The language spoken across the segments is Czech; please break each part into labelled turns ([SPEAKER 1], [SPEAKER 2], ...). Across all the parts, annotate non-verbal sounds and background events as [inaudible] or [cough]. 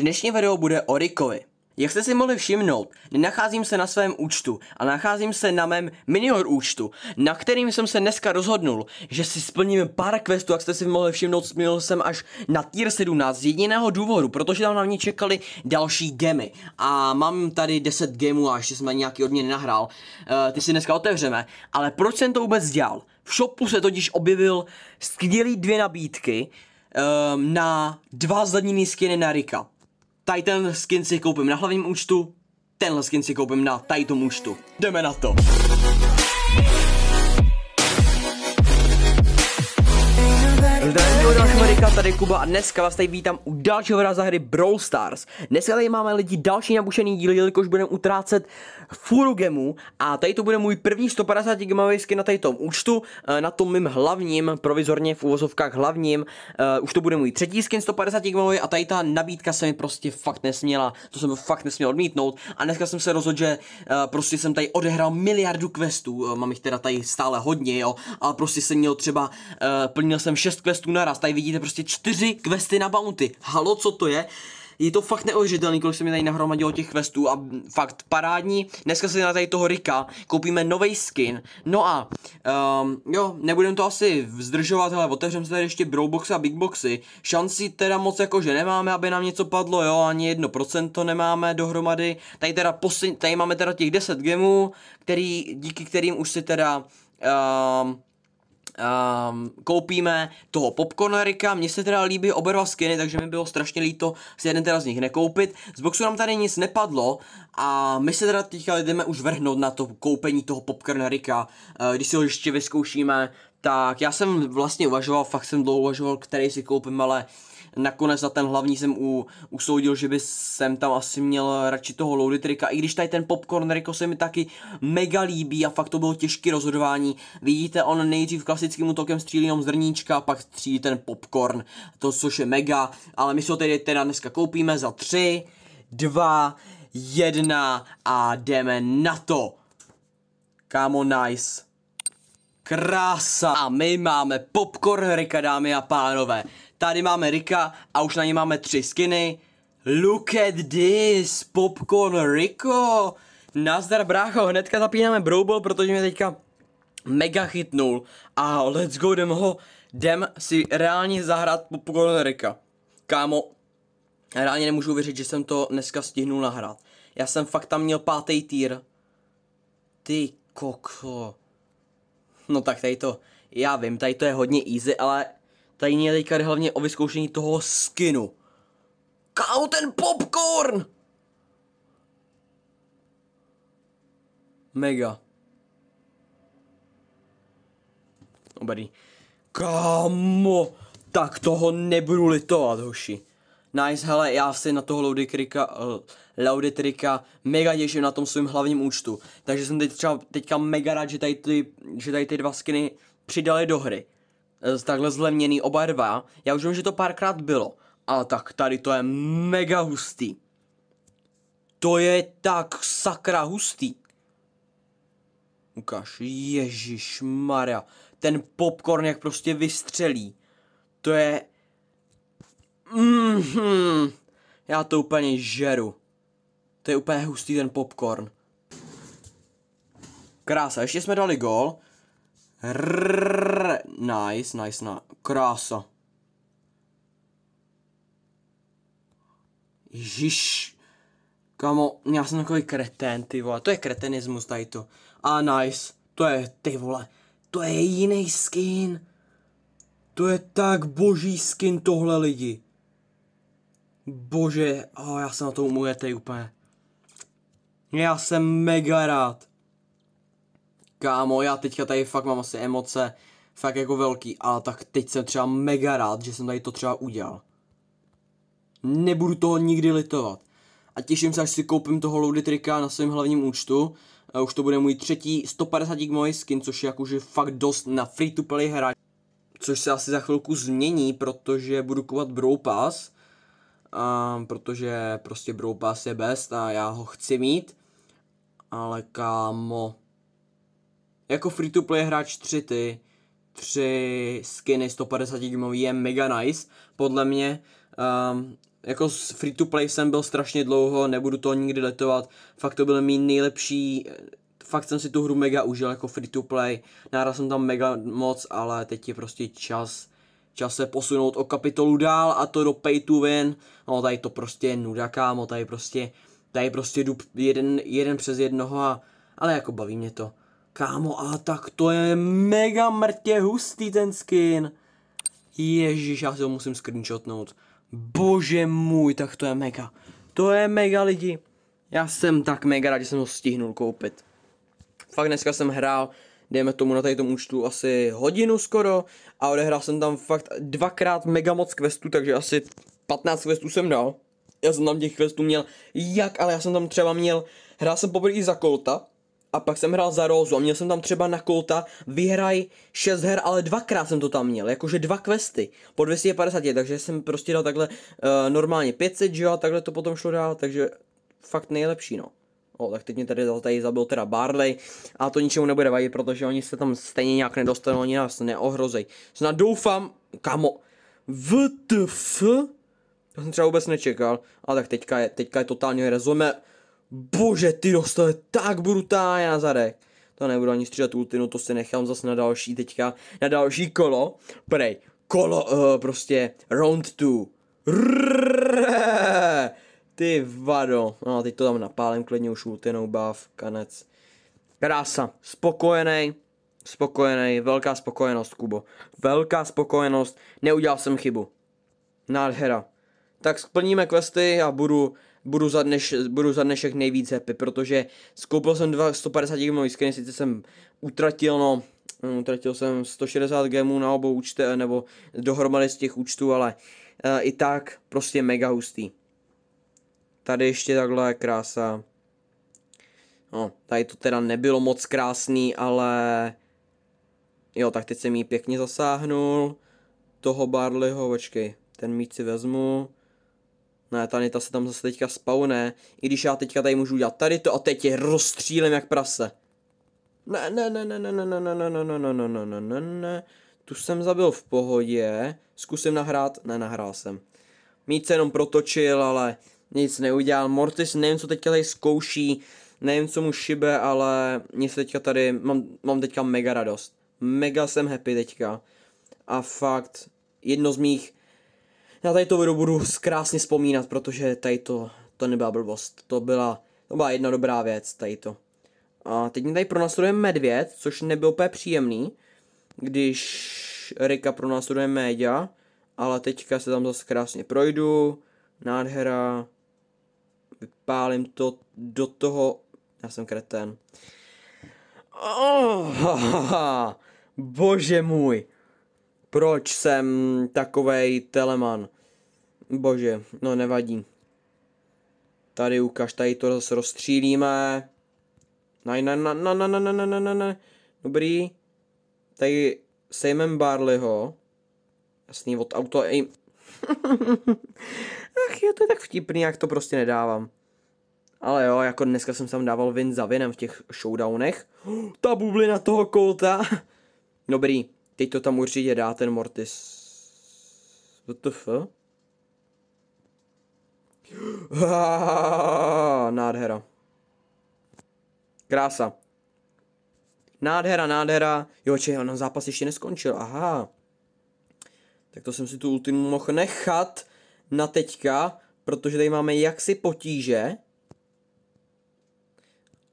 [SPEAKER 1] Dnešní video bude o Rikovi. Jak jste si mohli všimnout, nenacházím se na svém účtu, a nacházím se na mém minior účtu, na kterým jsem se dneska rozhodnul, že si splním pár questů, jak jste si mohli všimnout, splnil jsem až na tier 17 z jediného důvodu, protože tam na mě čekali další gemy. A mám tady 10 gemů a ještě jsem nějaký od mě nenahrál, e, ty si dneska otevřeme, ale proč jsem to vůbec dělal? V shopu se totiž objevil skvělý dvě nabídky, ehm, na dva zadní skiny na Rika tady ten skin si koupím na hlavním účtu, tenhle skin si koupím na tajtom účtu. Jdeme na to! Čauka, tady Kuba a dneska vás tady vítám u dalšího hra za hry Brawl Stars. Dneska tady máme lidi další nabušený díl, jelikož budeme utrácet furu gemů a tady to bude můj první 150 gemový skin na tady tom účtu, eh, na tom mým hlavním, provizorně v uvozovkách hlavním, eh, už to bude můj třetí skin 150 gemový a tady ta nabídka se mi prostě fakt nesměla, to jsem fakt nesměl odmítnout a dneska jsem se rozhodl, že eh, prostě jsem tady odehrál miliardu questů, mám jich teda tady stále hodně, jo, ale prostě jsem měl třeba, plnil jsem 6 questů naraz, tady vidíte prostě čtyři questy na bounty. Halo, co to je? je to fakt neuvěřitelný, kolik se mi tady nahromadilo těch questů a fakt parádní. Dneska se na tady toho Rika koupíme nový skin. No a um, jo, nebudem to asi zdržovat, ale otevřem se tady ještě Browboxy a Bigboxy. Šanci teda moc jakože nemáme, aby nám něco padlo, jo, ani 1% to nemáme dohromady. Tady teda posy, tady máme teda těch 10 gemů, který, díky kterým už si teda um, um, koupíme toho popcornerika. Mně se teda líbí oba dva skiny, takže mi bylo strašně líto si jeden teda z nich nekoupit. Z boxu nám tady nic nepadlo a my se teda teďka jdeme už vrhnout na to koupení toho popcornerika. Uh, když si ho ještě vyzkoušíme, tak já jsem vlastně uvažoval, fakt jsem dlouho uvažoval, který si koupím, ale uh, nakonec za ten hlavní jsem u, usoudil, že by jsem tam asi měl radši toho trika, i když tady ten Popcorn Riko se mi taky mega líbí a fakt to bylo těžké rozhodování. Vidíte, on nejdřív klasickým útokem střílí jenom zrníčka, pak střílí ten popcorn, to což je mega, ale my si ho tedy teda dneska koupíme za 3, 2, 1 a jdeme na to. Kámo, nice. Krása. A my máme popcorn Rika, dámy a pánové. Tady máme Rika a už na ní máme tři skiny. Look at this, Popcorn Riko. Nazdar brácho, hnedka zapínáme Brouble, protože mě teďka mega chytnul. A let's go, jdem ho, jdem si reálně zahrát Popcorn Rika. Kámo, reálně nemůžu věřit, že jsem to dneska stihnul nahrát. Já jsem fakt tam měl pátý týr. Ty koko. No tak tady to, já vím, tady to je hodně easy, ale Tady je teďka hlavně o vyzkoušení toho skinu. Kau ten popcorn! Mega. Dobrý. Kámo, tak toho nebudu litovat, hoši. Nice, hele, já si na toho Laudikrika, eh, Lauditrika mega těším na tom svém hlavním účtu. Takže jsem teď třeba teďka mega rád, že tady ty, že tady ty dva skiny přidali do hry. Eh, takhle zlemněný oba dva. Já už vím, že to párkrát bylo, ale tak tady to je mega hustý. To je tak sakra hustý. Ukaž, Ježíš Maria, ten popcorn jak prostě vystřelí. To je... Mm, -hmm. já to úplně žeru. To je úplně hustý ten popcorn. Krása, ještě jsme dali gol Rrrr, nice, nice, na, krása. Ježiš. Kamo, já jsem takový kretén, ty vole, to je kretenismus tady to. A nice, to je, ty vole, to je jiný skin. To je tak boží skin tohle lidi. Bože, oh, já jsem na to umujete úplně. Já jsem mega rád kámo, já teďka tady fakt mám asi emoce, fakt jako velký, a tak teď jsem třeba mega rád, že jsem tady to třeba udělal. Nebudu toho nikdy litovat. A těším se, až si koupím toho loady trika na svém hlavním účtu. Už to bude můj třetí 150 moje skin, což je už fakt dost na free to play hra. Což se asi za chvilku změní, protože budu kupovat Brawl Pass. A protože prostě Brawl Pass je best a já ho chci mít. Ale kámo, jako free-to-play hráč 3 ty, 3 skiny 150 gimový je mega nice, podle mě. Um, jako free to play jsem byl strašně dlouho, nebudu to nikdy letovat, fakt to byl mý nejlepší, fakt jsem si tu hru mega užil jako free to play, nára jsem tam mega moc, ale teď je prostě čas, čas se posunout o kapitolu dál a to do pay to win, no tady to prostě je nuda kámo, tady prostě, tady prostě jdu jeden, jeden přes jednoho a, ale jako baví mě to. Kámo, a tak to je mega mrtě hustý ten skin. Ježíš, já si ho musím screenshotnout. Bože můj, tak to je mega. To je mega lidi. Já jsem tak mega rád, že jsem ho stihnul koupit. Fakt dneska jsem hrál, dejme tomu na tady účtu asi hodinu skoro a odehrál jsem tam fakt dvakrát mega moc questů, takže asi 15 questů jsem dal. Já jsem tam těch questů měl jak, ale já jsem tam třeba měl, hrál jsem poprvé za Kolta, a pak jsem hrál za Rózu a měl jsem tam třeba na kulta vyhraj 6 her, ale dvakrát jsem to tam měl, jakože dva questy po 250, takže jsem prostě dal takhle uh, normálně 500, že jo, a takhle to potom šlo dál, takže fakt nejlepší, no. O, tak teď mě tady, tady zabil teda Barley a to ničemu nebude vadit, protože oni se tam stejně nějak nedostanou, oni nás neohrozej. Snad doufám, kamo, VTF? To jsem třeba vůbec nečekal, ale tak teďka je, teďka je totálně rezome. Bože, ty dostal tak brutálně na zadek. To nebudu ani střídat ultinu, to si nechám zase na další teďka, na další kolo. Prej, kolo, uh, prostě, round Rrrr, Ty vado. No, teď to tam napálem klidně už ultinou, bav, kanec. Krása, spokojený, spokojený, velká spokojenost, Kubo. Velká spokojenost, neudělal jsem chybu. Nádhera. Tak splníme questy a budu budu za, dneš, budu za dnešek nejvíc happy, protože skoupil jsem dva 150 gamový skiny, sice jsem utratil, no, mm, utratil jsem 160 gemů na obou účte, eh, nebo dohromady z těch účtů, ale uh, i tak prostě mega hustý. Tady ještě takhle krása. No, tady to teda nebylo moc krásný, ale... Jo, tak teď jsem jí pěkně zasáhnul. Toho Barleyho, počkej, ten míč si vezmu. Ne, ta se tam zase teďka spawne. I když já teďka tady můžu udělat tady to a teď je rozstřílem jak prase. Ne, ne, ne, ne, ne, ne, ne, ne, ne, ne, ne, ne, ne, ne, ne, ne. Tu jsem zabil v pohodě. Zkusím nahrát. Ne, nahrál jsem. Mít se jenom protočil, ale nic neudělal. Mortis nevím, co teďka tady zkouší. Nevím, co mu šibe, ale nic teďka tady... Mám, mám teďka mega radost. Mega jsem happy teďka. A fakt, jedno z mých já tady to video budu krásně vzpomínat, protože tady to, to nebyla blbost. To byla, to byla jedna dobrá věc, tady to. A teď mě tady pronásleduje medvěd, což nebyl úplně příjemný, když Rika pronásleduje média, ale teďka se tam zase krásně projdu, nádhera, vypálím to do toho, já jsem kretén. Oh, ha, ha, ha. Bože můj. Proč jsem takovej teleman? Bože, no nevadí. Tady ukaž, tady to zase rozstřílíme. Na, na, na, na, na, na, na, na, na, na, Dobrý. Tady sejmem Barleyho. Jasný, od auto aim. [laughs] Ach jo, to je tak vtipný, jak to prostě nedávám. Ale jo, jako dneska jsem tam dával vin za vinem v těch showdownech. [gasps] Ta bublina toho kolta. [laughs] Dobrý, Teď to tam určitě dá ten Mortis. fuck? [gasps] Nádhera. Krása. Nádhera, nádhera. Jo, če, on zápas ještě neskončil, aha. Tak to jsem si tu ultimu mohl nechat na teďka, protože tady máme jaksi potíže.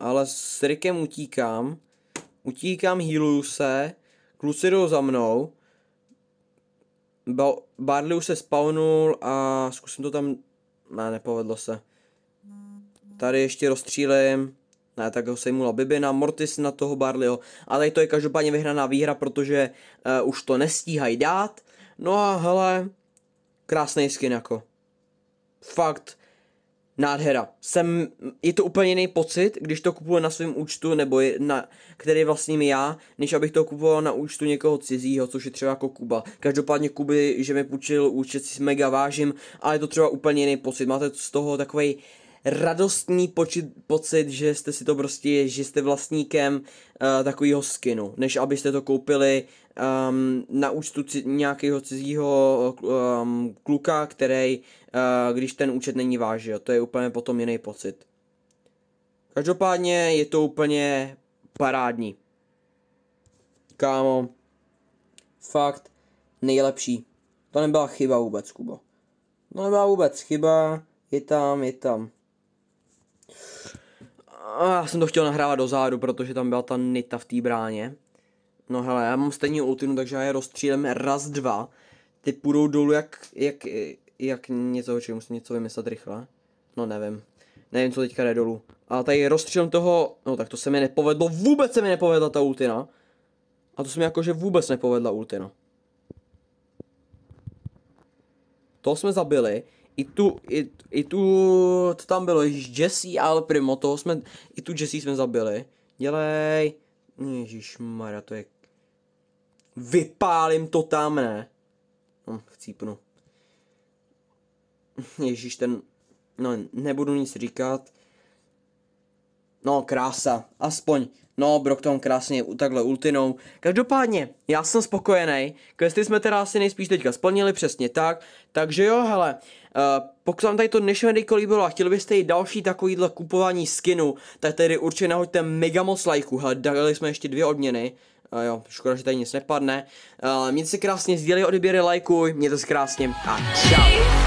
[SPEAKER 1] Ale s Rikem utíkám. Utíkám, healuju se. Kluci jdou za mnou. Ba- Barley už se spawnul a zkusím to tam... Ne, nepovedlo se. Tady ještě rozstřílím. Ne, tak ho sejmula Bibina, Mortis na toho Barleyho. A tady to je každopádně vyhraná výhra, protože uh, už to nestíhají dát. No a hele, krásný skin jako. Fakt, nádhera. Jsem, je to úplně jiný pocit, když to kupuju na svém účtu, nebo je na, který vlastním já, než abych to kupoval na účtu někoho cizího, což je třeba jako Kuba. Každopádně Kuby, že mi půjčil účet, si mega vážím, ale je to třeba úplně jiný pocit. Máte z toho takový radostný počit, pocit, že jste si to prostě, že jste vlastníkem uh, eh, takového skinu, než abyste to koupili um, na účtu c- nějakého cizího um, kluka, který, uh, když ten účet není váš, jo, to je úplně potom jiný pocit. Každopádně je to úplně parádní. Kámo, fakt nejlepší. To nebyla chyba vůbec, Kubo. To nebyla vůbec chyba, je tam, je tam. A já jsem to chtěl nahrávat dozadu, protože tam byla ta nita v té bráně. No hele, já mám stejně ultinu, takže já je rozstřílem raz, dva. Ty půjdou dolů jak, jak, jak něco, či musím něco vymyslet rychle. No nevím. Nevím, co teďka jde dolů. A tady rozstřílem toho, no tak to se mi nepovedlo, vůbec se mi nepovedla ta ultina. A to se mi jakože vůbec nepovedla ultina. To jsme zabili i tu, i, i tu, to tam bylo, Jesse Al Primo, toho jsme, i tu Jesse jsme zabili. Dělej, Mara, to je, vypálím to tam, ne? Hm, chcípnu. Ježíš, ten, no, nebudu nic říkat. No, krása. Aspoň. No, tom krásně takhle ultinou. Každopádně, já jsem spokojený. Questy jsme teda asi nejspíš teďka splnili přesně tak. Takže jo, hele, uh, pokud vám tady to dnešní videjko líbilo a chtěli byste i další takovýhle kupování skinu, tak tedy určitě nahoďte mega moc lajku. Hele, dali jsme ještě dvě odměny. Uh, jo, škoda, že tady nic nepadne. Uh, mějte se krásně, sdílej, odběry, lajkuj, mějte se krásně a čau.